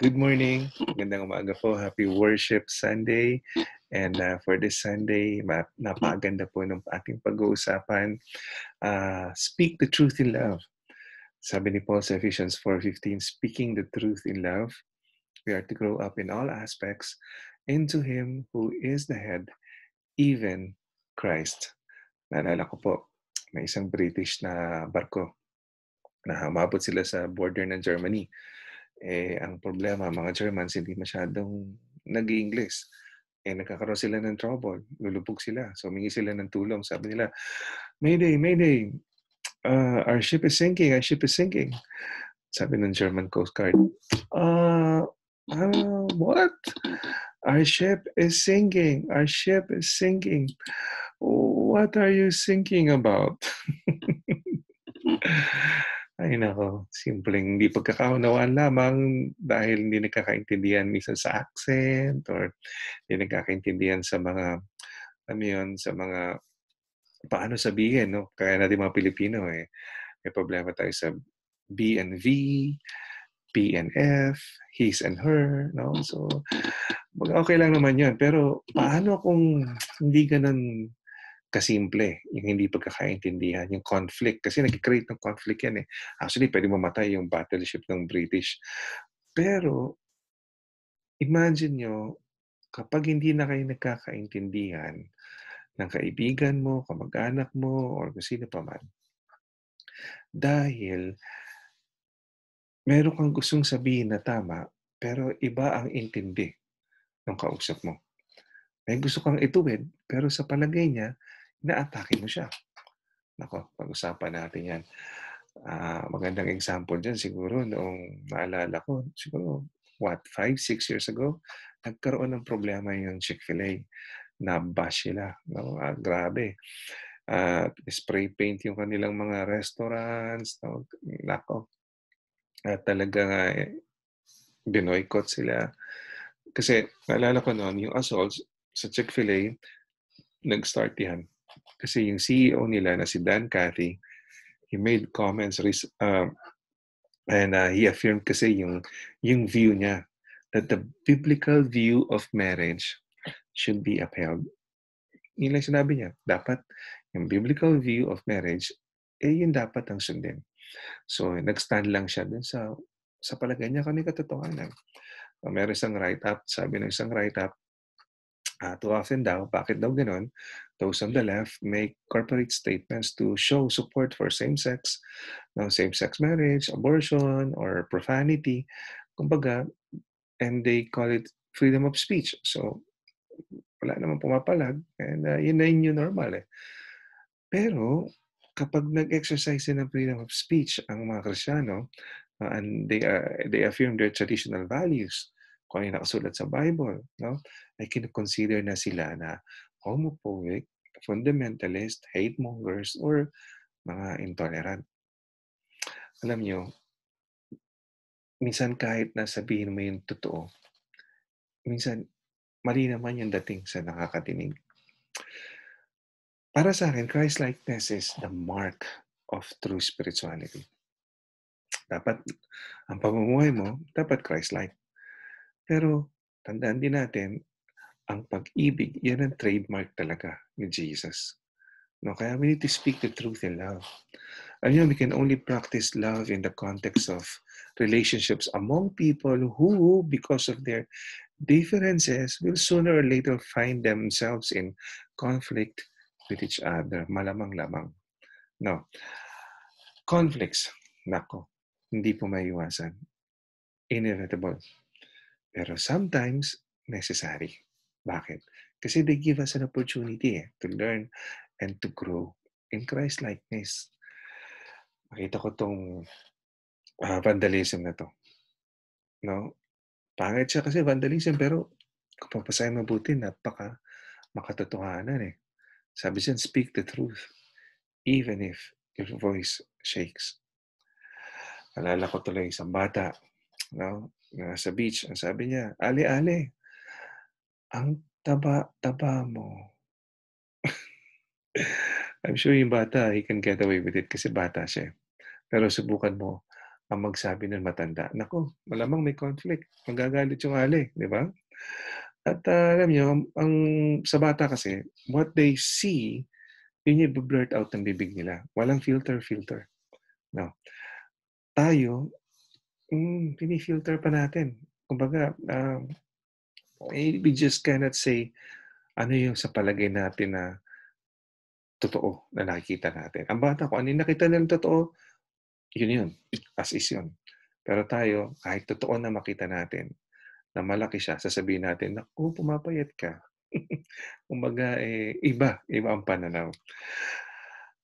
Good morning. Magandang umaga po. Happy Worship Sunday. And uh, for this Sunday, napaganda po ng ating pag-uusapan. Uh, speak the truth in love. Sabi ni Paul sa Ephesians 4.15, Speaking the truth in love, we are to grow up in all aspects into Him who is the head, even Christ. Naalala ko po, may isang British na barko na humabot sila sa border ng Germany eh, ang problema, mga Germans hindi masyadong nag-English. Eh, nagkakaroon sila ng trouble. Lulubog sila. So, humingi sila ng tulong. Sabi nila, Mayday, Mayday, uh, our ship is sinking, our ship is sinking. Sabi ng German Coast Guard, uh, uh, what? Our ship is sinking. Our ship is sinking. What are you thinking about? Ay nako, simpleng di pagkakaunawaan lamang dahil hindi nakakaintindihan minsan sa accent or hindi nakakaintindihan sa mga, alam ano yun, sa mga, paano sabihin, no? Kaya natin mga Pilipino eh, may problema tayo sa B and V, P and F, his and her, no? So, okay lang naman yun. Pero paano kung hindi ganun kasimple yung hindi pagkakaintindihan, yung conflict. Kasi nag-create ng conflict yan eh. Actually, pwede mamatay yung battleship ng British. Pero, imagine nyo, kapag hindi na kayo nagkakaintindihan ng kaibigan mo, kamag-anak mo, or kung sino pa man, dahil meron kang gustong sabihin na tama, pero iba ang intindi ng kausap mo. May gusto kang ituwid, pero sa palagay niya, naatake mo siya. Nako, pag-usapan natin yan. Uh, magandang example dyan siguro noong naalala ko, siguro what, five, six years ago, nagkaroon ng problema yung Chick-fil-A. Nabash sila. No, ah, grabe. At uh, spray paint yung kanilang mga restaurants. No, nako. At talaga nga, eh, binoykot sila. Kasi naalala ko noon, yung assaults sa Chick-fil-A, nag-start yan kasi yung CEO nila na si Dan Cathy, he made comments uh, and uh, he affirmed kasi yung, yung view niya that the biblical view of marriage should be upheld. Yun lang sinabi niya. Dapat yung biblical view of marriage, eh yun dapat ang sundin. So, nag-stand lang siya dun sa, sa palagay niya kami katotohanan. Uh, meron isang write-up, sabi ng isang write-up, uh, to often daw, bakit daw ganun, those on the mm. left make corporate statements to show support for same-sex, no, same-sex marriage, abortion, or profanity, kumbaga, and they call it freedom of speech. So, wala naman pumapalag, and uh, yun na yung new normal eh. Pero, kapag nag-exercise din ng freedom of speech ang mga Krisyano, uh, ah, and they, uh, they affirm their traditional values, kung ano nakasulat sa Bible. No? I can consider na sila na homophobic, fundamentalist, hate mongers, or mga intolerant. Alam nyo, minsan kahit na sabihin mo yung totoo, minsan mali naman yung dating sa nakakatinig. Para sa akin, Christ-likeness is the mark of true spirituality. Dapat, ang pamumuhay mo, dapat Christ-like. Pero tandaan din natin, ang pag-ibig, yan ang trademark talaga ni Jesus. No, kaya we need to speak the truth in love. And you know, we can only practice love in the context of relationships among people who, because of their differences, will sooner or later find themselves in conflict with each other. Malamang-lamang. No. Conflicts. Nako. Hindi po maiwasan. Inevitable. Pero sometimes, necessary. Bakit? Kasi they give us an opportunity eh, to learn and to grow in Christ-likeness. Makita ko tong uh, vandalism na to. No? Pangit siya kasi vandalism, pero kung papasahin mabuti, napaka makatotohanan eh. Sabi siya, speak the truth, even if your voice shakes. Alala ko tuloy isang bata, no? na ah, sa beach. Ang sabi niya, ali-ali, ang taba-taba mo. I'm sure yung bata, he can get away with it kasi bata siya. Eh. Pero subukan mo ang magsabi ng matanda. Nako, malamang may conflict. Magagalit yung ali, di ba? At uh, alam niyo, ang, ang, sa bata kasi, what they see, yun yung blurt out ng bibig nila. Walang filter-filter. No. Tayo, Mm, pinifilter pa natin. Kumbaga, um, eh, we just cannot say ano yung sa palagay natin na totoo na nakikita natin. Ang bata ko, ano yung nakita ng totoo, yun yun. As is yun. Pero tayo, kahit totoo na makita natin, na malaki siya, sasabihin natin na, oh, pumapayat ka. Kumbaga, eh, iba. Iba ang pananaw.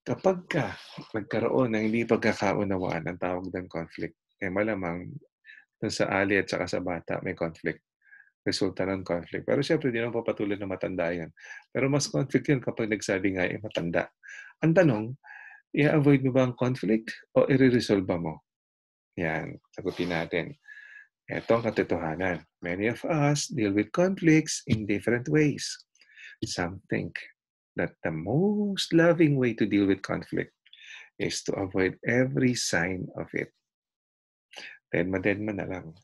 Kapag ka nagkaroon ng hindi pagkakaunawaan ang tawag ng conflict, eh malamang dun sa ali at saka sa bata may conflict. Resulta ng conflict. Pero syempre, hindi naman papatuloy na matanda yan. Pero mas conflict yun kapag nagsabi nga ay eh, matanda. Ang tanong, i-avoid mo ba ang conflict o i-resolve mo? Yan, sagutin natin. Ito ang katotohanan. Many of us deal with conflicts in different ways. Some think that the most loving way to deal with conflict is to avoid every sign of it. Dead man na lang.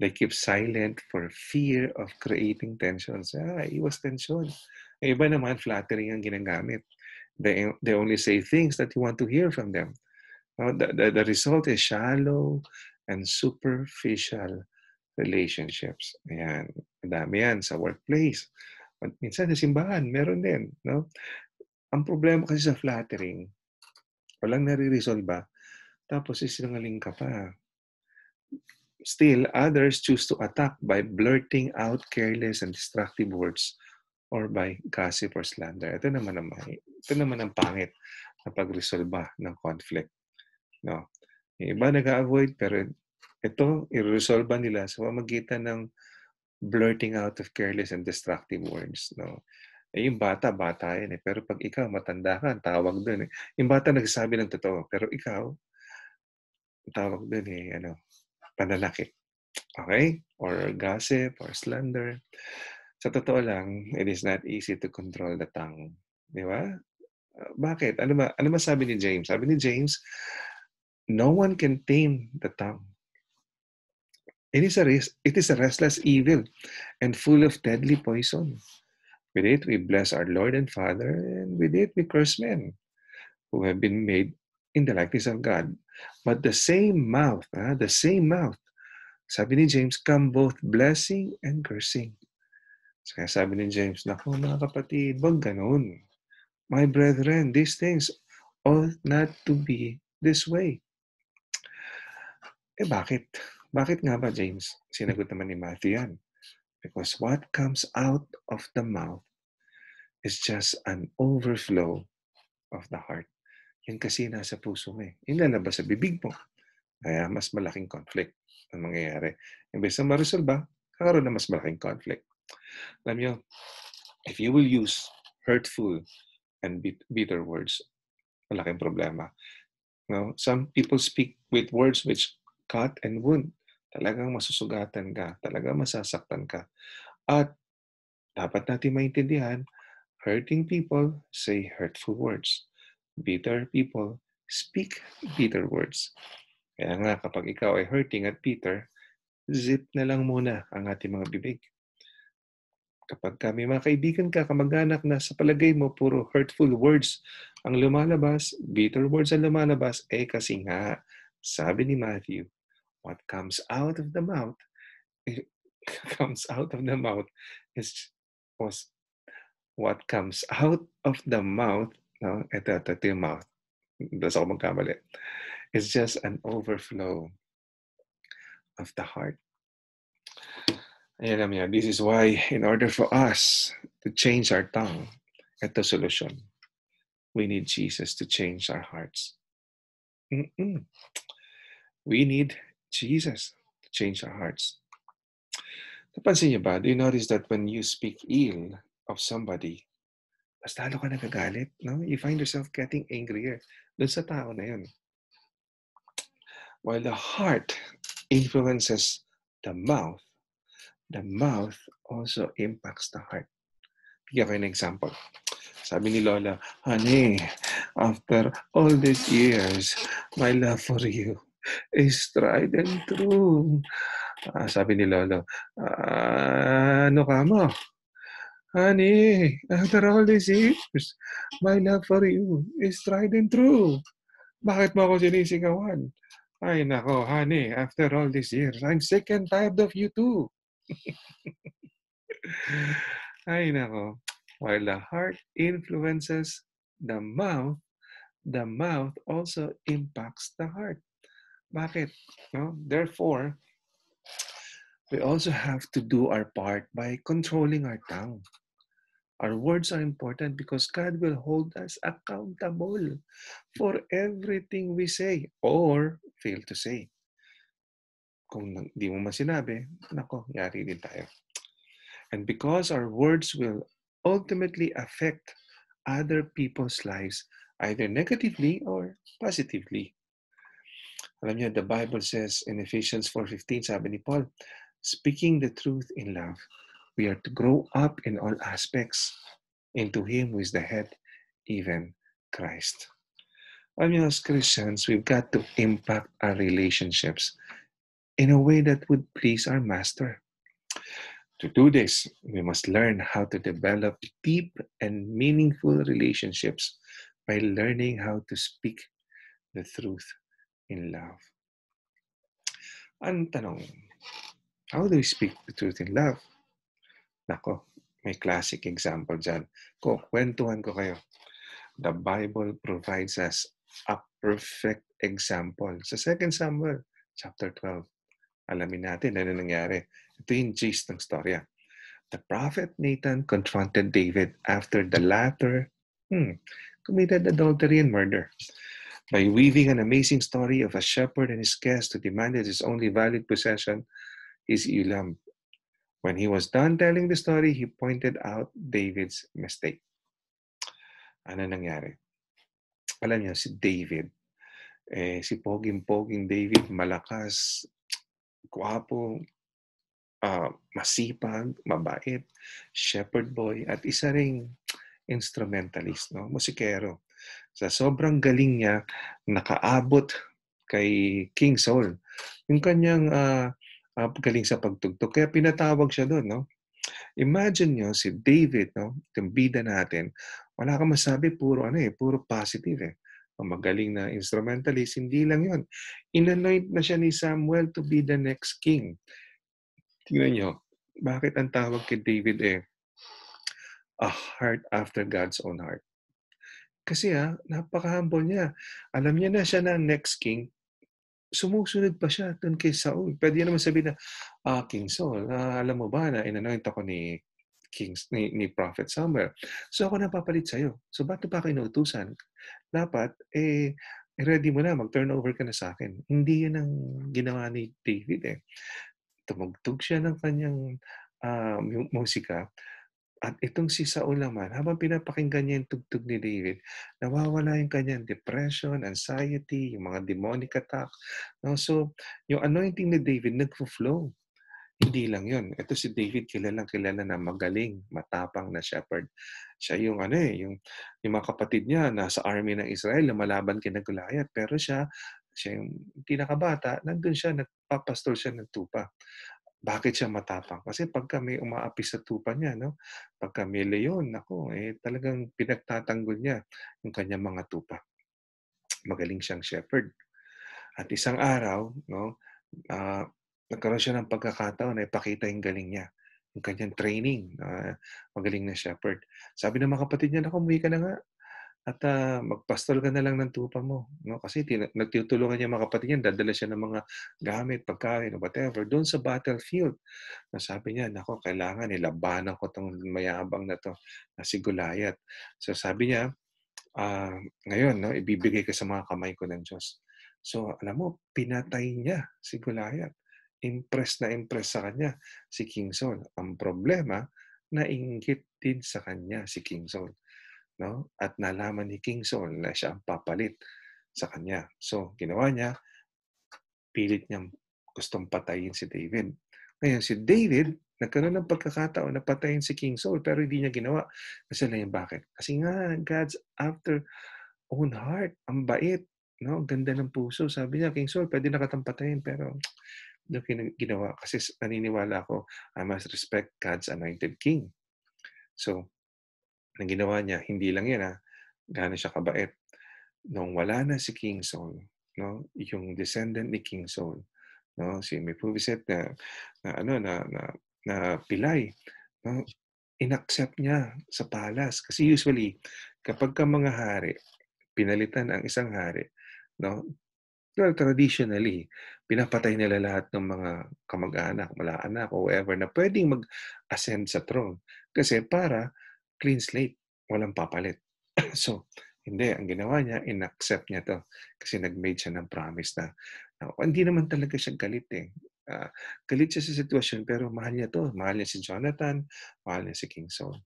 They keep silent for fear of creating tensions. Ah, iwas tension. iba naman, flattering ang ginagamit. They, they only say things that you want to hear from them. No, the, the, the result is shallow and superficial relationships. Ayan, madami yan sa workplace. At minsan sa simbahan, meron din. No? Ang problema kasi sa flattering, walang nare-resolve ba? Tapos isinangaling ka pa. Still, others choose to attack by blurting out careless and destructive words or by gossip or slander. Ito naman ang, ito naman ang pangit na pagresolba ng conflict. No? Yung iba nag-avoid pero ito, iresolba nila sa pamagitan ng blurting out of careless and destructive words. No? Eh, yung bata, bata yan eh. Pero pag ikaw, matanda ka, tawag doon eh. Yung bata nagsasabi ng totoo, pero ikaw, tawag doon eh, ano, pananakit. Okay? Or gossip, or slander. Sa totoo lang, it is not easy to control the tongue. Di ba? Ah, bakit? Ano ba, ano ba sabi ni James? Sabi ni James, no one can tame the tongue. It is a, res- it is a restless evil and full of deadly poison. With it, we bless our Lord and Father, and with it, we curse men who have been made in the likeness of God. But the same mouth, ha, ah, the same mouth, sabi ni James, come both blessing and cursing. So kaya sabi ni James, naku mga kapatid, wag ganun. My brethren, these things ought not to be this way. Eh bakit? Bakit nga ba, James? Sinagot naman ni Matthew yan. Because what comes out of the mouth is just an overflow of the heart. Yan kasi nasa puso mo eh. Ilalabas sa bibig mo. Kaya mas malaking conflict ang mangyayari. Imbes na maresolba, kakaroon na mas malaking conflict. Alam nyo, if you will use hurtful and bitter words, malaking problema. No? Some people speak with words which cut and wound. Talagang masusugatan ka. Talagang masasaktan ka. At dapat natin maintindihan, hurting people say hurtful words bitter people speak bitter words. Kaya nga, kapag ikaw ay hurting at bitter, zip na lang muna ang ating mga bibig. Kapag kami mga kaibigan ka, kamag-anak na sa palagay mo puro hurtful words ang lumalabas, bitter words ang lumalabas, eh kasi nga, sabi ni Matthew, what comes out of the mouth, eh, comes out of the mouth is was what comes out of the mouth no, at the, the, the mouth, the Zalmangabale. It's just an overflow of the heart. Ayan yan. This is why, in order for us to change our tongue, at the solution, we need Jesus to change our hearts. Mm-mm. We need Jesus to change our hearts. Napansin niyo ba? Do you notice that when you speak ill of somebody, mas lalo ka nagagalit. No? You find yourself getting angrier dun sa tao na yun. While the heart influences the mouth, the mouth also impacts the heart. Bigyan ko ng example. Sabi ni Lola, Honey, after all these years, my love for you is tried and true. Uh, sabi ni Lolo, uh, ah, ano ka mo? Honey, after all these years, my love for you is tried and true. Bakit mo ako sinisigawan? Ay nako, honey, after all these years, I'm sick and tired of you too. Ay nako. While the heart influences the mouth, the mouth also impacts the heart. Bakit? No? Therefore, we also have to do our part by controlling our tongue. Our words are important because God will hold us accountable for everything we say or fail to say. Kung di mo man sinabi, nako, yari din tayo. And because our words will ultimately affect other people's lives, either negatively or positively. Alam niyo, the Bible says in Ephesians 4.15, sabi ni Paul, speaking the truth in love We are to grow up in all aspects into Him who is the head, even Christ. I mean, as Christians, we've got to impact our relationships in a way that would please our Master. To do this, we must learn how to develop deep and meaningful relationships by learning how to speak the truth in love. And tanong, how do we speak the truth in love? Nako, may classic example dyan. Ko, kwentuhan ko kayo. The Bible provides us a perfect example. Sa 2 Samuel, chapter 12, alamin natin ano nangyari. Ito yung gist ng storya. The prophet Nathan confronted David after the latter hmm, committed adultery and murder. By weaving an amazing story of a shepherd and his guest who demanded his only valid possession, his Ulam, When he was done telling the story, he pointed out David's mistake. Ano nangyari? Alam niyo, si David, eh, si poging-poging David, malakas, kwapo, uh, ah, masipag, mabait, shepherd boy, at isa ring instrumentalist, no? musikero. Sa sobrang galing niya, nakaabot kay King Saul. Yung kanyang uh, uh, galing sa pagtugtog. Kaya pinatawag siya doon, no? Imagine nyo si David, no? Yung bida natin, wala kang masabi, puro ano eh, puro positive eh. Oh, magaling na instrumentalist, hindi lang yon. Inanoint na siya ni Samuel to be the next king. Tingnan nyo, bakit ang tawag kay David eh, a heart after God's own heart. Kasi ha, ah, napaka-humble niya. Alam niya na siya na next king, sumusunod pa siya dun kay Saul. Pwede naman sabihin na, ah, King Saul, ah, alam mo ba na inanoint ako ni King, ni, ni Prophet Samuel. So ako napapalit sa'yo. So ba't pa kayo inuutusan? Dapat, eh, ready mo na, mag-turnover ka na sa akin. Hindi yun ang ginawa ni David eh. Tumugtog siya ng kanyang uh, musika at itong si Saul naman, habang pinapakinggan niya yung tugtog ni David, nawawala yung kanyang depression, anxiety, yung mga demonic attack. No? So, yung anointing ni David nagfo-flow. Hindi lang yun. Ito si David, kilalang kilala na magaling, matapang na shepherd. Siya yung ano eh, yung, yung mga kapatid niya, nasa army ng Israel, lumalaban kina Goliath. Pero siya, siya yung tinakabata, nandun siya, nagpapastol siya ng tupa. Bakit siya matapang? Kasi pagka may umaapi sa tupa niya, no? pagka may leon, ako, eh, talagang pinagtatanggol niya yung kanyang mga tupa. Magaling siyang shepherd. At isang araw, no, uh, nagkaroon siya ng pagkakataon na ipakita yung galing niya yung kanyang training. Uh, magaling na shepherd. Sabi ng mga kapatid niya, naku, umuwi ka na nga at uh, magpastol ka na lang ng tupa mo. No? Kasi tina- nagtutulungan niya mga kapatid niya, dadala siya ng mga gamit, pagkain, whatever, doon sa battlefield. Nasabi niya, nako, kailangan nilabanan ko tong mayabang na to, na si Goliath. So sabi niya, uh, ngayon, no, ibibigay ka sa mga kamay ko ng Diyos. So, alam mo, pinatay niya si Goliath. Impressed na impress sa kanya si King Saul. Ang problema, nainggit din sa kanya si King Saul. No? At nalaman ni King Saul na siya ang papalit sa kanya. So, ginawa niya, pilit niyang gustong patayin si David. Ngayon, si David, nagkaroon ng pagkakataon na patayin si King Saul, pero hindi niya ginawa. Kasi na yung bakit? Kasi nga, God's after own heart. Ang bait. No? Ang ganda ng puso. Sabi niya, King Saul, pwede na katang patayin, pero hindi no, ginawa. Kasi naniniwala ako, I must respect God's anointed king. So, na ginawa niya, hindi lang yan ha, ah. gano'n siya kabait. Nung wala na si King Saul, no, yung descendant ni King Saul, no, si Mephibosheth na, na ano na, na, na pilay, no, inaccept niya sa palace kasi usually kapag ka mga hari pinalitan ang isang hari, no, well, traditionally, pinapatay nila lahat ng mga kamag-anak, mala-anak, o whoever na pwedeng mag-ascend sa throne. Kasi para clean slate, walang papalit. so, hindi, ang ginawa niya, inaccept niya to kasi nag-made siya ng promise na, na oh, hindi naman talaga siya galit eh. Uh, galit siya sa sitwasyon pero mahal niya to. Mahal niya si Jonathan, mahal niya si King Saul.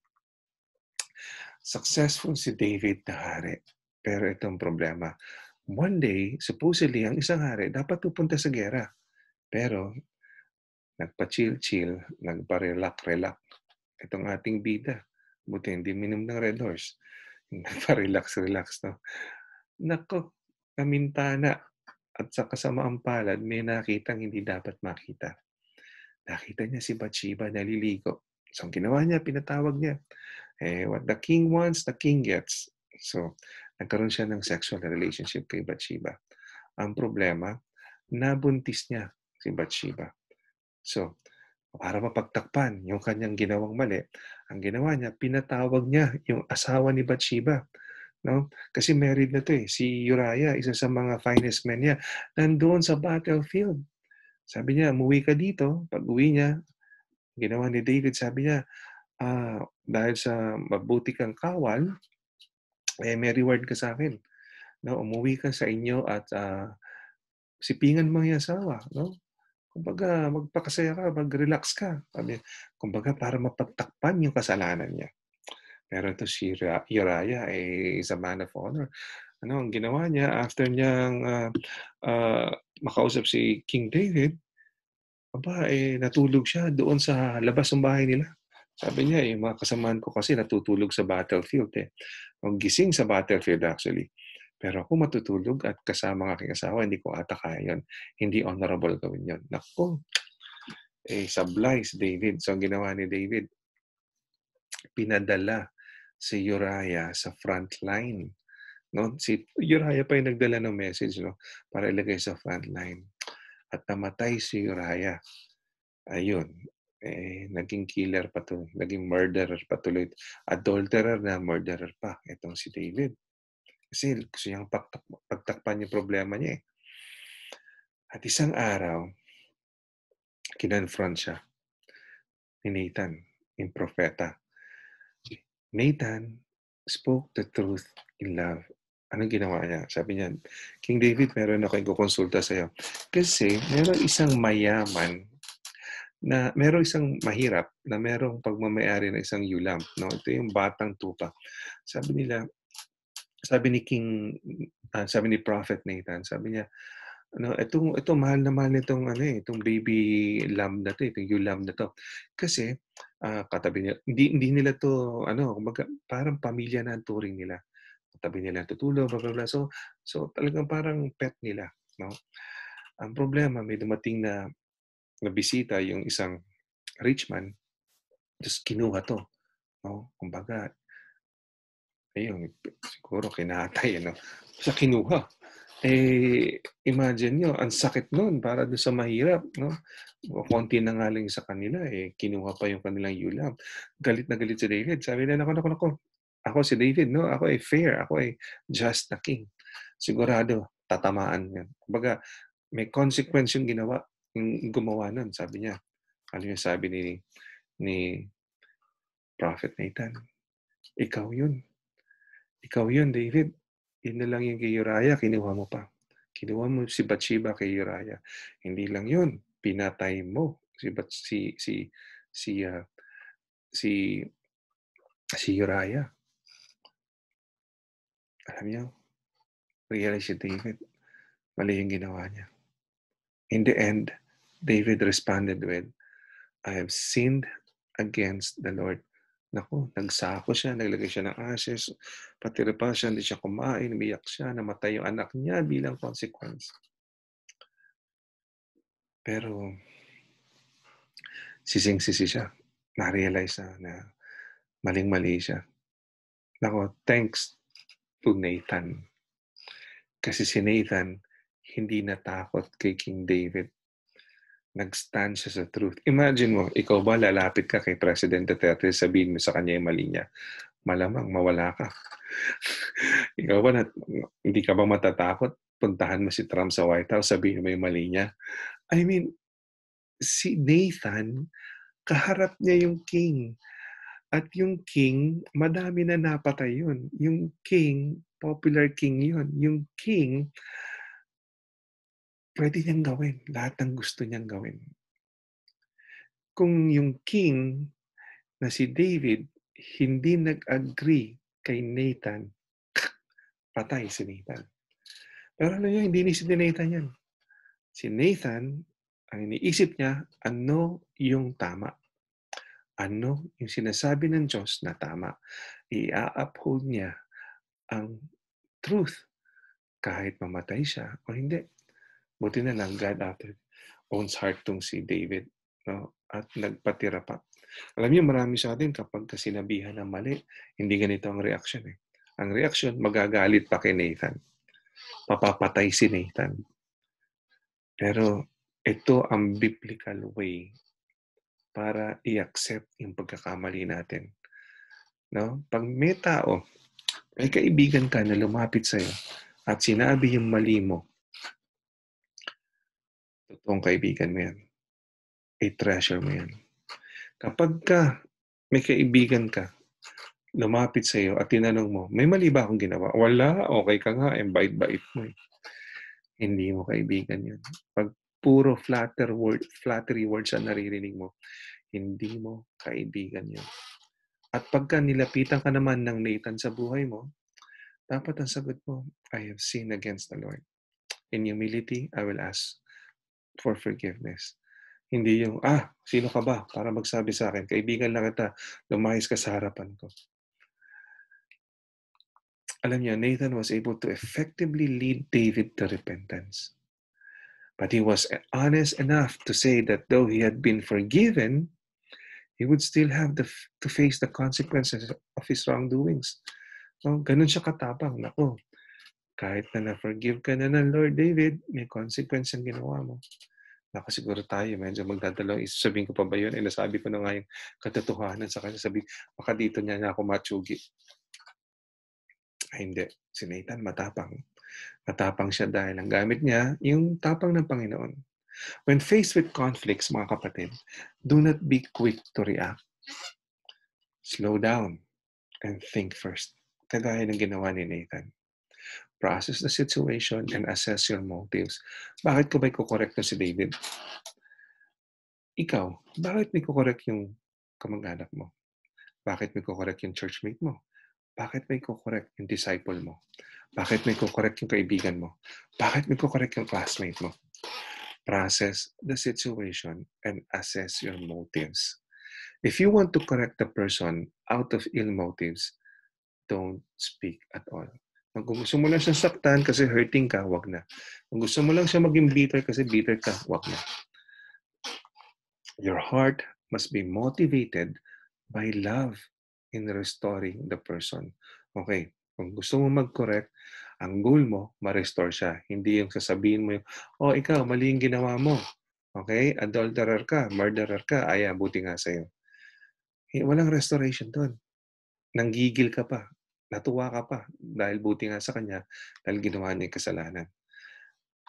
Successful si David na hari. Pero itong problema, one day, supposedly, ang isang hari dapat pupunta sa gera. Pero, nagpa-chill-chill, nagpa-relax-relax itong ating bida. Buti hindi minum ng Red Horse. pa relax relax no? Nako, kamintana at sa kasamaang palad, may nakitang hindi dapat makita. Nakita niya si Bathsheba naliligo. So, ang ginawa niya, pinatawag niya. Eh, what the king wants, the king gets. So, nagkaroon siya ng sexual relationship kay Bathsheba. Ang problema, nabuntis niya si Bathsheba. So, para mapagtakpan yung kanyang ginawang mali. Ang ginawa niya, pinatawag niya yung asawa ni Bathsheba. No? Kasi married na to eh. Si Uriah, isa sa mga finest men niya, nandoon sa battlefield. Sabi niya, umuwi ka dito. Pag uwi niya, ginawa ni David, sabi niya, ah, dahil sa mabuti kang kawal, eh, may reward ka sa akin. No? Umuwi ka sa inyo at uh, sipingan mo yung asawa. No? Kumbaga, magpakasaya ka, mag-relax ka. Sabi, kumbaga, para mapagtakpan yung kasalanan niya. Pero ito si Uriah eh, is a man of honor. Ano ang ginawa niya after niyang uh, uh, makausap si King David? Aba, eh, natulog siya doon sa labas ng bahay nila. Sabi niya, eh, mga kasamaan ko kasi natutulog sa battlefield. Eh. Ang gising sa battlefield actually. Pero ako matutulog at kasama ang aking asawa, hindi ko ata kaya yun. Hindi honorable gawin yun. Naku, eh, sablay si David. So, ang ginawa ni David, pinadala si Uriah sa front line. No? Si Uriah pa yung nagdala ng message no? para ilagay sa front line. At namatay si Uriah. Ayun. Eh, naging killer pa to, naging murderer pa tuloy. Adulterer na murderer pa. Itong si David. Kasi gusto niyang pagtak- pagtakpan yung problema niya eh. At isang araw, kinonfront siya ni Nathan, in propeta. Nathan spoke the truth in love. Anong ginawa niya? Sabi niya, King David, meron ako ikukonsulta sa iyo. Kasi meron isang mayaman na meron isang mahirap na merong pagmamayari ng isang yulam. No? Ito yung batang tupa. Sabi nila, sabi ni King, uh, sabi ni Prophet Nathan, sabi niya, ano, itong, ito, mahal na mahal nitong, ano eh, itong baby lamb na to, eh, itong ewe lamb na to. Kasi, uh, katabi nila, hindi, hindi nila to, ano, kumbaga, parang pamilya na ang turing nila. Katabi nila tutulong, blah, bla, blah. So, so talagang parang pet nila. No? Ang problema, may dumating na, na bisita yung isang rich man, tapos kinuha to. No? Kumbaga, ayun, siguro kinatay, ano? Sa kinuha. Eh, imagine nyo, ang sakit nun para doon sa mahirap, no? Konti na nga lang sa kanila, eh, kinuha pa yung kanilang ulam. Galit na galit si David. Sabi na, nako, nako, nako, ako si David, no? Ako ay fair, ako ay just na king. Sigurado, tatamaan yan. Kumbaga, may consequence yung ginawa, yung gumawa nun, sabi niya. Ano yung sabi ni, ni Prophet Nathan? Ikaw yun. Ikaw yun, David. Yun na lang yung kay Uriah, kinuha mo pa. Kinuha mo si Bathsheba kay Uriah. Hindi lang yun, pinatay mo si Bat si si si uh, si si Uriah. Alam niyo, realize si David, mali yung ginawa niya. In the end, David responded with, I have sinned against the Lord. Naku, nagsako siya, naglagay siya ng ashes, patira pa siya, hindi siya kumain, umiyak siya, namatay yung anak niya bilang consequence. Pero, sising-sisi siya. Na-realize na, na maling-mali siya. Nako, thanks to Nathan. Kasi si Nathan, hindi natakot kay King David nag-stand siya sa truth. Imagine mo, ikaw ba lalapit ka kay President Duterte, sabihin mo sa kanya yung mali niya. Malamang mawala ka. ikaw ba, nat- hindi ka ba matatakot? Puntahan mo si Trump sa White House, sabihin mo yung mali niya. I mean, si Nathan, kaharap niya yung king. At yung king, madami na napatay yun. Yung king, popular king yun. Yung king, pwede niyang gawin lahat ng gusto niyang gawin. Kung yung king na si David hindi nag-agree kay Nathan, patay si Nathan. Pero ano yun, hindi inisip ni Nathan yan. Si Nathan, ang iniisip niya, ano yung tama? Ano yung sinasabi ng Diyos na tama? Ia-uphold niya ang truth kahit mamatay siya o hindi. Buti na lang, God after owns heart tong si David. No? At nagpatira pa. Alam niyo, marami sa atin kapag kasinabihan ng mali, hindi ganito ang reaction. Eh. Ang reaction, magagalit pa kay Nathan. Papapatay si Nathan. Pero ito ang biblical way para i-accept yung pagkakamali natin. No? Pag may tao, may kaibigan ka na lumapit sa'yo at sinabi yung mali mo, totoong kaibigan mo yan. A treasure mo yan. Mm. Kapag ka may kaibigan ka, lumapit sa iyo at tinanong mo, may mali ba akong ginawa? Wala, okay ka nga, and eh, bait-bait mo. Eh. Hindi mo kaibigan yan. Pag puro flatter word, flattery words ang naririnig mo, hindi mo kaibigan yan. At pagka nilapitan ka naman ng Nathan sa buhay mo, dapat ang sagot mo, I have sinned against the Lord. In humility, I will ask for forgiveness. Hindi yung, ah, sino ka ba para magsabi sa akin? Kaibigan na kita, lumayas ka sa harapan ko. Alam niyo, Nathan was able to effectively lead David to repentance. But he was honest enough to say that though he had been forgiven, he would still have the, to face the consequences of his wrongdoings. So, ganun siya katapang. Nako, oh, kahit na na-forgive ka na ng Lord David, may consequence ang ginawa mo. Naku, siguro tayo, medyo magdadalaw. Isasabihin eh, ko pa ba yun? Eh, nasabi ko na nga yung katotohanan sa kanya. Sabi, baka dito niya na ako matsugi. Ay, hindi. Si Nathan matapang. Matapang siya dahil ang gamit niya, yung tapang ng Panginoon. When faced with conflicts, mga kapatid, do not be quick to react. Slow down and think first. Kagaya ng ginawa ni Nathan process the situation, and assess your motives. Bakit ko ba ikukorek correct si David? Ikaw, bakit may kukorek yung kamag-anak mo? Bakit may kukorek yung churchmate mo? Bakit may kukorek yung disciple mo? Bakit may kukorek yung kaibigan mo? Bakit may kukorek yung classmate mo? Process the situation and assess your motives. If you want to correct a person out of ill motives, don't speak at all kung gusto mo lang siyang saktan kasi hurting ka, wag na. Kung gusto mo lang siya maging bitter kasi bitter ka, wag na. Your heart must be motivated by love in restoring the person. Okay, kung gusto mo mag-correct, ang goal mo, ma-restore siya. Hindi yung sasabihin mo yung, oh, ikaw, mali yung ginawa mo. Okay? Adulterer ka, murderer ka, ay, buti nga sa'yo. Eh, walang restoration doon. Nanggigil ka pa. Natuwa ka pa dahil buti nga sa Kanya dahil ginawa niya kasalanan.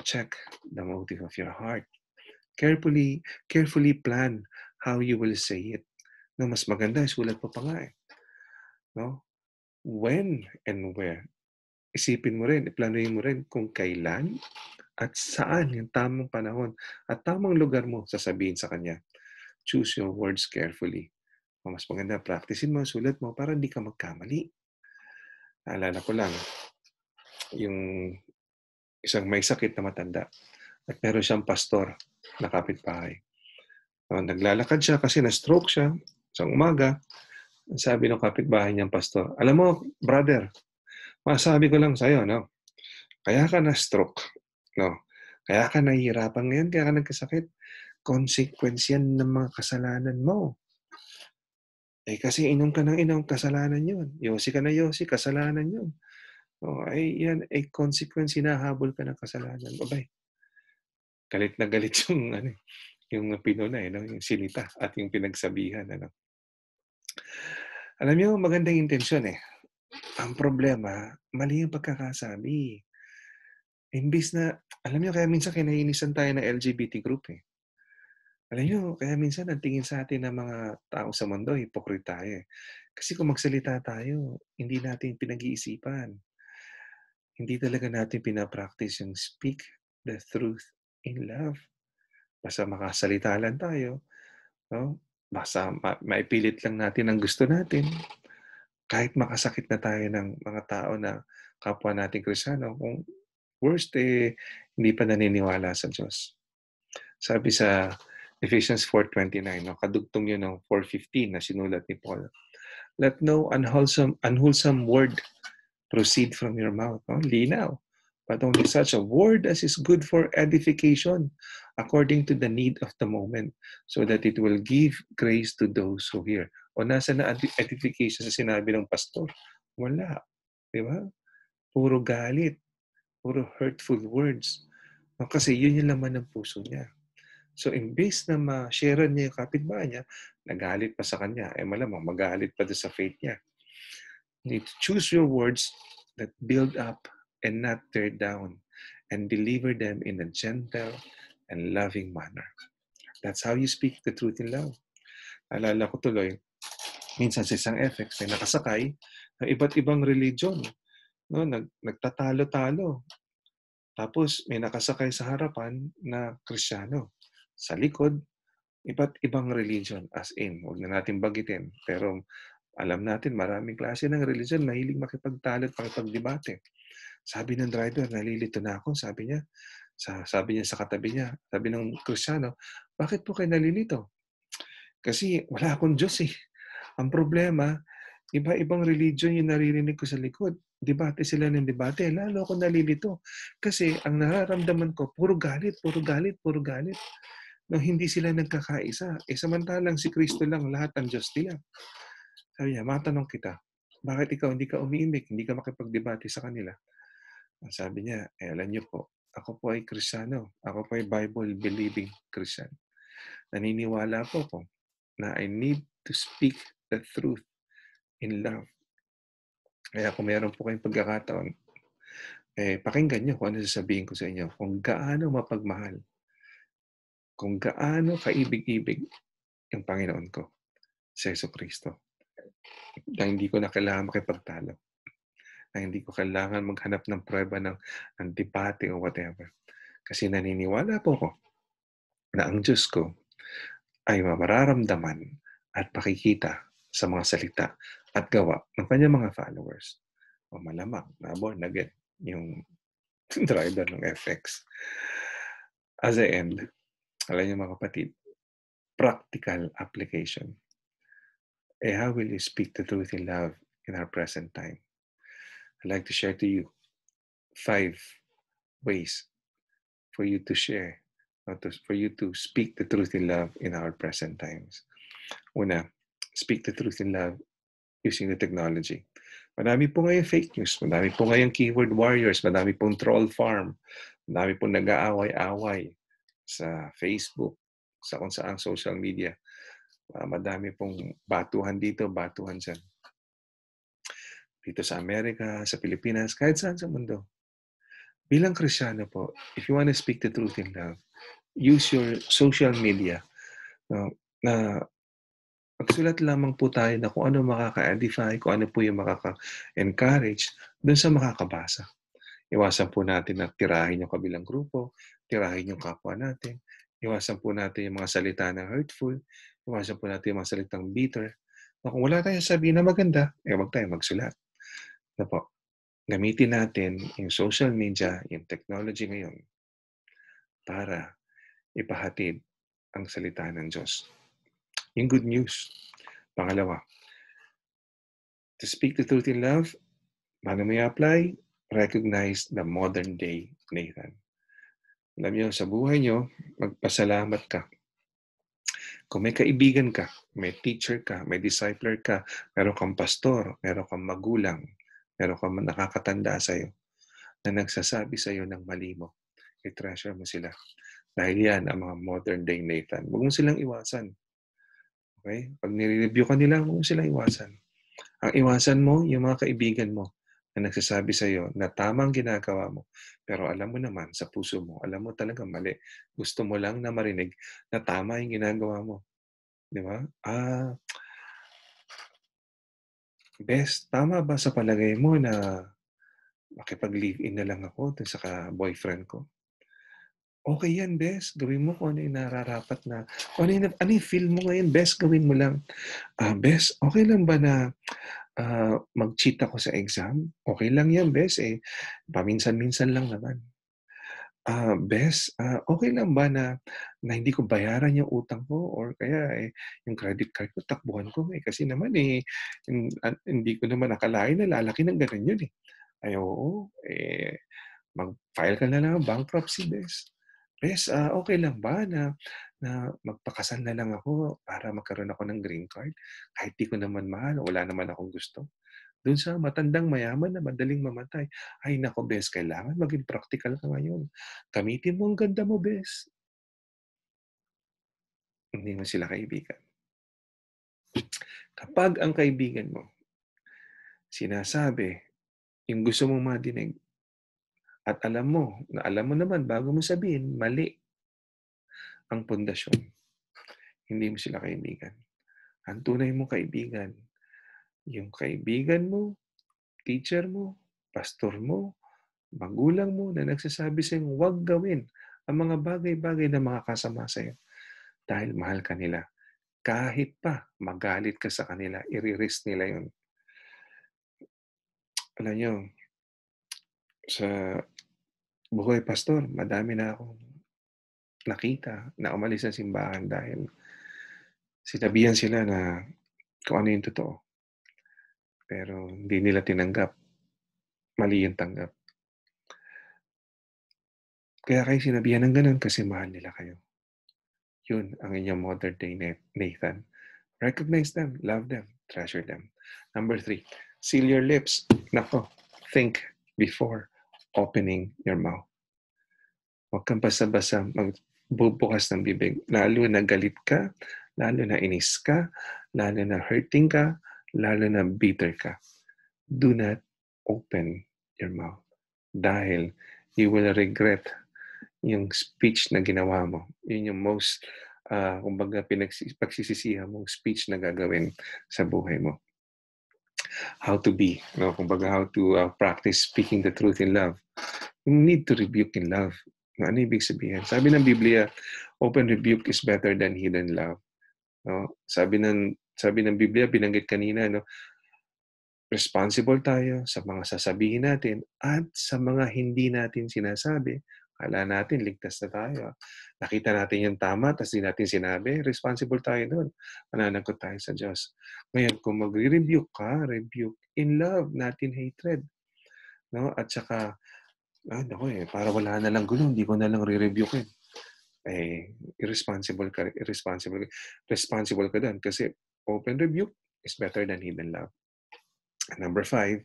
Check the motive of your heart. Carefully, carefully plan how you will say it. No, mas maganda, isulat pa pa nga eh. No? When and where. Isipin mo rin, iplanuhin mo rin kung kailan at saan yung tamang panahon at tamang lugar mo sasabihin sa Kanya. Choose your words carefully. O mas maganda, practicein mo ang sulat mo para hindi ka magkamali. Naalala ko lang, yung isang may sakit na matanda at meron siyang pastor na kapitbahay. So, naglalakad siya kasi na-stroke siya sa umaga. Sabi ng kapitbahay niyang pastor, alam mo, brother, masabi ko lang sa'yo, no? Kaya ka na-stroke, no? Kaya ka nahihirapan ngayon, kaya ka nagkasakit. Consequence yan ng mga kasalanan mo. Eh kasi inom ka ng inom, kasalanan yun. Yosi ka na yosi, kasalanan yun. O, ay yan, ay consequence, hinahabol ka ng kasalanan. Babay. Galit na galit yung, ano, yung pinuna, eh, no? yung sinita at yung pinagsabihan. Ano? Alam niyo, magandang intensyon eh. Ang problema, mali yung pagkakasabi. Imbis na, alam niyo, kaya minsan kinainisan tayo ng LGBT group eh. Alam niyo, kaya minsan ang tingin sa atin ng mga tao sa mundo, hipokrita eh. Kasi kung magsalita tayo, hindi natin pinag-iisipan. Hindi talaga natin pinapractice yung speak the truth in love. Basta makasalita lang tayo. No? Basta ma- maipilit lang natin ang gusto natin. Kahit makasakit na tayo ng mga tao na kapwa natin krisyano, kung worst eh, hindi pa naniniwala sa Diyos. Sabi sa Ephesians 4.29, no? kadugtong yun ng 4.15 na sinulat ni Paul. Let no unwholesome, unwholesome word proceed from your mouth. No? Linaw. But only such a word as is good for edification according to the need of the moment so that it will give grace to those who hear. O nasa na edification sa sinabi ng pastor? Wala. Di ba? Puro galit. Puro hurtful words. No, kasi yun yung laman ng puso niya. So, imbis na ma-share niya yung kapitbahay niya, nagalit pa sa kanya. Eh, malamang magalit pa din sa faith niya. You need to choose your words that build up and not tear down and deliver them in a gentle and loving manner. That's how you speak the truth in love. Alala ko tuloy, minsan sa isang FX may nakasakay ng iba't ibang religion. No, nag, nagtatalo-talo. Tapos may nakasakay sa harapan na Kristiyano sa likod, iba't ibang religion as in, huwag na natin bagitin. Pero alam natin, maraming klase ng religion, mahilig makipagtalo at makipagdebate. Sabi ng driver, nalilito na ako, sabi niya. Sa, sabi niya sa katabi niya, sabi ng krisyano, bakit po kayo nalilito? Kasi wala akong Diyos eh. Ang problema, iba-ibang religion yung naririnig ko sa likod. Debate sila ng debate. Lalo ako nalilito. Kasi ang nararamdaman ko, puro galit, puro galit, puro galit na hindi sila nagkakaisa. E samantalang si Kristo lang lahat ang Diyos nila. Sabi niya, matanong kita, bakit ikaw hindi ka umiimik, hindi ka makipagdebate sa kanila? Sabi niya, eh, alam niyo po, ako po ay Kristiyano. Ako po ay Bible-believing Christian. Naniniwala po po na I need to speak the truth in love. Kaya kung meron po kayong pagkakataon, eh, pakinggan niyo kung ano sasabihin ko sa inyo. Kung gaano mapagmahal kung gaano kaibig-ibig ang Panginoon ko si Yeso Kristo. Na hindi ko na kailangan makipagtalo. Na hindi ko kailangan maghanap ng prueba ng, ng debate o whatever. Kasi naniniwala po ko na ang Diyos ko ay mararamdaman at makikita sa mga salita at gawa ng kanyang mga followers. O malamang, nabon, nag yung driver ng FX. As I end, alam niyo mga kapatid, practical application. Eh, how will you speak the truth in love in our present time? I'd like to share to you five ways for you to share, or to, for you to speak the truth in love in our present times. Una, speak the truth in love using the technology. Madami po ngayon fake news, madami po ngayon keyword warriors, madami pong troll farm, madami pong nag-aaway-aaway sa Facebook, sa kung saang social media. Uh, madami pong batuhan dito, batuhan dyan. Dito sa Amerika, sa Pilipinas, kahit saan sa mundo. Bilang Kristiyano po, if you want to speak the truth in love, use your social media uh, na magsulat lamang po tayo na kung ano makaka-edify, kung ano po yung makaka-encourage dun sa makakabasa. Iwasan po natin na tirahin yung kabilang grupo, tirahin yung kapwa natin, iwasan po natin yung mga salita na hurtful, iwasan po natin yung mga salitang bitter. Na kung wala tayong sabihin na maganda, eh wag tayong magsulat. Na ano po, gamitin natin yung social media, yung technology ngayon para ipahatid ang salita ng Diyos. Yung good news. Pangalawa, to speak the truth in love, paano may apply? Recognize the modern day Nathan. Alam niyo, sa buhay niyo, magpasalamat ka. Kung may kaibigan ka, may teacher ka, may discipler ka, meron kang pastor, meron kang magulang, meron kang nakakatanda sa iyo na nagsasabi sa iyo ng mali mo, i-treasure mo sila. Dahil yan ang mga modern-day Nathan. Huwag mo silang iwasan. Okay? Pag nire-review ka nila, huwag mo silang iwasan. Ang iwasan mo, yung mga kaibigan mo na nagsasabi sa iyo na tamang ginagawa mo, pero alam mo naman sa puso mo, alam mo talaga mali. Gusto mo lang na marinig na tama yung ginagawa mo. Di ba? Ah, best, tama ba sa palagay mo na makipag-live-in na lang ako dun sa boyfriend ko? Okay yan, best. Gawin mo kung ano yung nararapat na, ano yung, ano yung feel mo ngayon, best, gawin mo lang. Uh, ah, best, okay lang ba na uh, mag-cheat ako sa exam? Okay lang yan, bes. Eh, paminsan-minsan lang naman. Uh, bes, uh, okay lang ba na, na hindi ko bayaran yung utang ko or kaya eh, yung credit card ko, takbuhan ko eh. Kasi naman eh, hindi ko naman nakalain na lalaki ng ganun yun eh. Ay, oo. Eh, mag-file ka na lang bankruptcy, bes. Bes, ah, okey lang ba na na magpakasal na lang ako para magkaroon ako ng green card? Kahit 'di ko naman mahal, wala naman akong gusto." Doon sa matandang mayaman na madaling mamatay, "Ay nako Bes, kailangan maging practical ka ngayon. Gamitin mo ang ganda mo, Bes." Hindi mo sila kaibigan. Kapag ang kaibigan mo, sinasabi yung gusto mong marinig at alam mo, na alam mo naman, bago mo sabihin, mali ang pundasyon. Hindi mo sila kaibigan. Ang tunay mong kaibigan, yung kaibigan mo, teacher mo, pastor mo, magulang mo na nagsasabi sa iyo, huwag gawin ang mga bagay-bagay na makakasama sa iyo dahil mahal ka nila. Kahit pa magalit ka sa kanila, iriris nila yun. Alam nyo, sa Bukoy, Pastor, madami na akong nakita na umalis sa simbahan dahil sinabihan sila na kung ano yung totoo. Pero hindi nila tinanggap. Mali yung tanggap. Kaya kayo sinabihan ng ganun kasi mahal nila kayo. Yun ang inyong modern day Nathan. Recognize them, love them, treasure them. Number three, seal your lips. Nako, think before opening your mouth. Huwag kang basta-basta magbubukas ng bibig. Lalo na galit ka, lalo na inis ka, lalo na hurting ka, lalo na bitter ka. Do not open your mouth. Dahil you will regret yung speech na ginawa mo. Yun yung most, uh, kumbaga, pinagsisisihan mong speech na gagawin sa buhay mo how to be, no? kumbaga how to uh, practice speaking the truth in love. You need to rebuke in love. No, ano ibig sabihin? Sabi ng Biblia, open rebuke is better than hidden love. No? Sabi ng sabi ng Biblia, binanggit kanina, no? responsible tayo sa mga sasabihin natin at sa mga hindi natin sinasabi Kala natin, ligtas na tayo. Ah. Nakita natin yung tama, tapos di natin sinabi, responsible tayo doon. Mananagot tayo sa Diyos. Ngayon, kung mag rebuke ka, rebuke in love, not in hatred. No? At saka, ah, naku eh, para wala na lang gulo, hindi ko na lang re-rebuke eh. eh irresponsible ka, irresponsible, responsible ka doon kasi open rebuke is better than hidden love. Number five,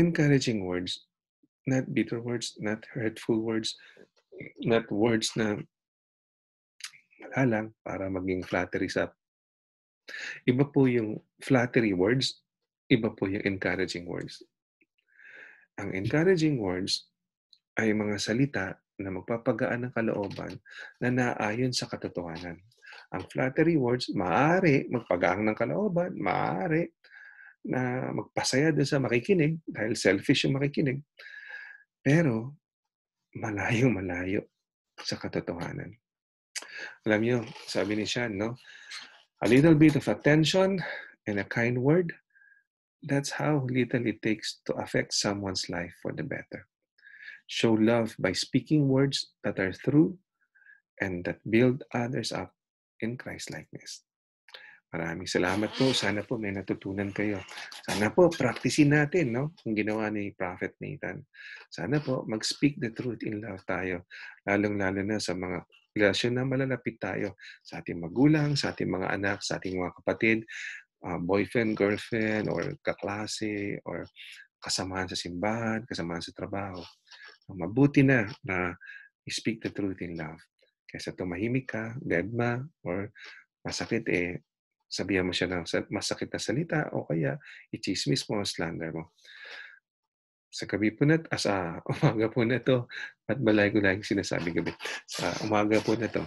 encouraging words not bitter words, not hurtful words, not words na wala lang para maging flattery sa Iba po yung flattery words, iba po yung encouraging words. Ang encouraging words ay mga salita na magpapagaan ng kalooban na naayon sa katotohanan. Ang flattery words, maaari magpagaan ng kalooban, maaari na magpasaya din sa makikinig dahil selfish yung makikinig. Pero, malayo-malayo sa katotohanan. Alam niyo, sabi ni Sean, no? A little bit of attention and a kind word, that's how little it takes to affect someone's life for the better. Show love by speaking words that are true and that build others up in Christ likeness. Maraming salamat po. Sana po may natutunan kayo. Sana po practicein natin, no? Kung ginawa ni Prophet Nathan. Sana po mag-speak the truth in love tayo. Lalong-lalo na sa mga relasyon na malalapit tayo sa ating magulang, sa ating mga anak, sa ating mga kapatid, uh, boyfriend, girlfriend, or kaklase, or kasamahan sa simbahan, kasamahan sa trabaho. Mabuti na na speak the truth in love. Kaysa tumahimik ka, dead or masakit eh, sabihan mo siya ng masakit na salita o kaya i-chismis mo o slander mo. Sa gabi po na, as, ah, uh, umaga po na to, at balay ko lagi sinasabi gabi, sa uh, umaga po na to,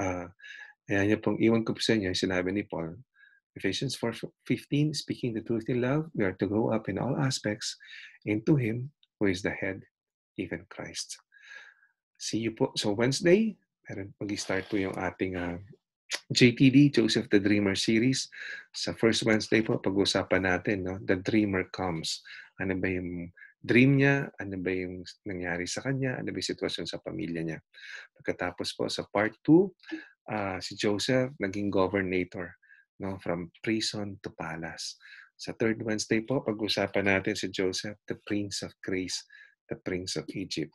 uh, ayan niya pong iwan ko po sa inyo, sinabi ni Paul, Ephesians 4.15, speaking the truth in love, we are to grow up in all aspects into Him who is the head, even Christ. See you po. So Wednesday, meron mag-start po yung ating uh, JTD, Joseph the Dreamer series. Sa first Wednesday po, pag-usapan natin, no? The Dreamer Comes. Ano ba yung dream niya? Ano ba yung nangyari sa kanya? Ano ba yung sitwasyon sa pamilya niya? Pagkatapos po sa part 2, uh, ah, si Joseph naging governator no? from prison to palace. Sa third Wednesday po, pag-usapan natin si Joseph, the Prince of Grace, the Prince of Egypt.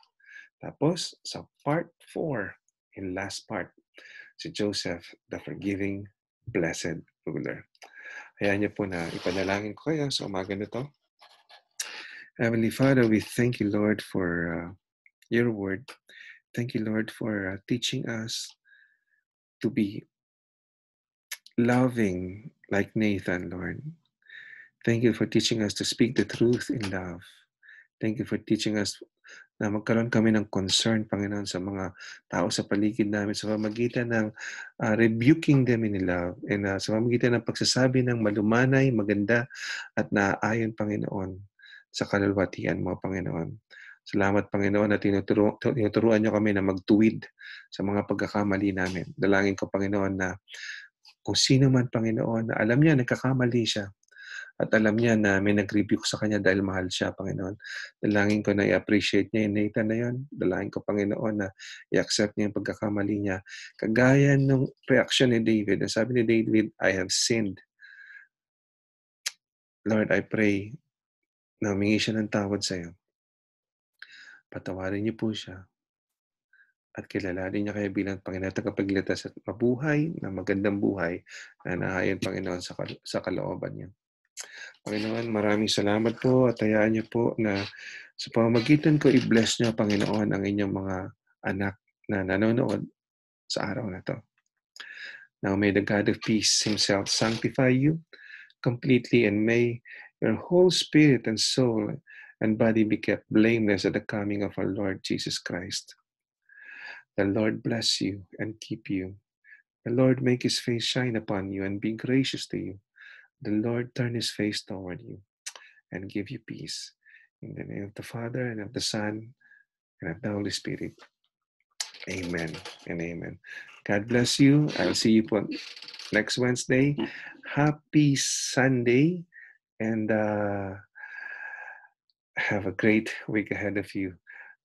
Tapos, sa part 4, in last part, si Joseph, the forgiving, blessed ruler. Hayaan niyo po na ipanalangin ko kayo sa umaga na to. Heavenly Father, we thank you, Lord, for uh, your word. Thank you, Lord, for uh, teaching us to be loving like Nathan, Lord. Thank you for teaching us to speak the truth in love. Thank you for teaching us na magkaroon kami ng concern, Panginoon, sa mga tao sa paligid namin sa pamagitan ng uh, rebuking them in love and uh, sa pamagitan ng pagsasabi ng malumanay, maganda at naayon, Panginoon, sa kalulwatian mo, Panginoon. Salamat, Panginoon, na tinuturo, tinuturuan niyo kami na magtuwid sa mga pagkakamali namin. Dalangin ko, Panginoon, na kung sino man, Panginoon, na alam niya, nagkakamali siya, at alam niya na may nag-review ko sa kanya dahil mahal siya, Panginoon. Dalangin ko na i-appreciate niya yung Nathan na yun. Dalangin ko, Panginoon, na i-accept niya yung pagkakamali niya. Kagaya nung reaction ni David. na sabi ni David, I have sinned. Lord, I pray na humingi siya ng tawad sa iyo. Patawarin niyo po siya at kilalanin niya kayo bilang Panginoon kapagligtas at mabuhay na magandang buhay na nahayon Panginoon sa, kal- sa kalooban niya. Panginoon, maraming salamat po at hayaan niyo po na sa pamamagitan ko, i-bless niyo, Panginoon, ang inyong mga anak na nanonood sa araw na to. Now may the God of peace himself sanctify you completely and may your whole spirit and soul and body be kept blameless at the coming of our Lord Jesus Christ. The Lord bless you and keep you. The Lord make his face shine upon you and be gracious to you the Lord turn his face toward you and give you peace. In the name of the Father and of the Son and of the Holy Spirit. Amen and amen. God bless you. I'll see you next Wednesday. Happy Sunday and uh, have a great week ahead of you.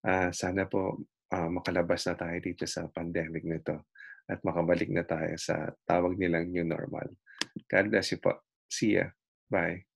Uh, sana po uh, makalabas na tayo dito sa pandemic nito at makabalik na tayo sa tawag nilang new normal. God bless you po. See ya. Bye.